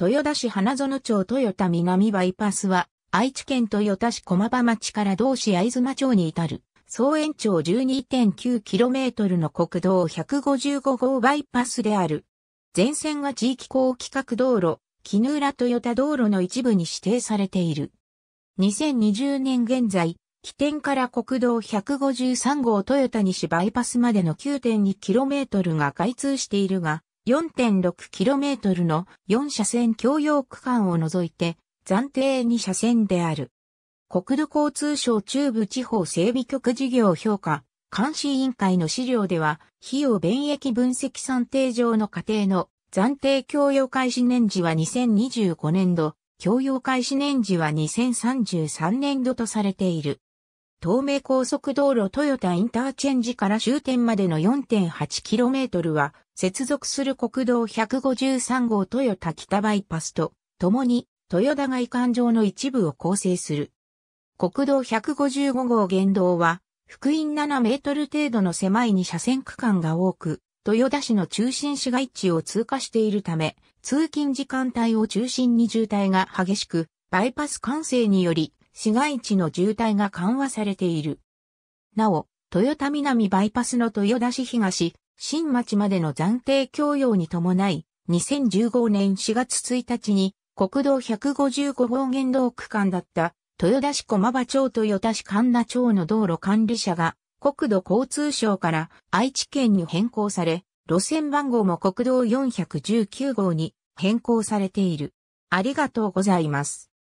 豊田市花園町豊田南バイパスは、愛知県豊田市駒場町から同市藍妻町に至る、総延長 12.9km の国道155号バイパスである。全線が地域高規格道路、絹浦豊田道路の一部に指定されている。2020年現在、起点から国道153号豊田西バイパスまでの 9.2km が開通しているが、4.6km の4車線共用区間を除いて、暫定2車線である。国土交通省中部地方整備局事業評価、監視委員会の資料では、費用便益分析算定上の過程の暫定共用開始年次は2025年度、共用開始年次は2033年度とされている。東名高速道路トヨタインターチェンジから終点までの 4.8km は、接続する国道153号トヨタ北バイパスと、共に、豊田外環状の一部を構成する。国道155号原道は、福音7メートル程度の狭いに車線区間が多く、豊田市の中心市街地を通過しているため、通勤時間帯を中心に渋滞が激しく、バイパス完成により、市街地の渋滞が緩和されている。なお、豊田南バイパスの豊田市東、新町までの暫定供用に伴い、2015年4月1日に国道155号原動区間だった豊田市駒場町豊田市神田町の道路管理者が国土交通省から愛知県に変更され、路線番号も国道419号に変更されている。ありがとうございます。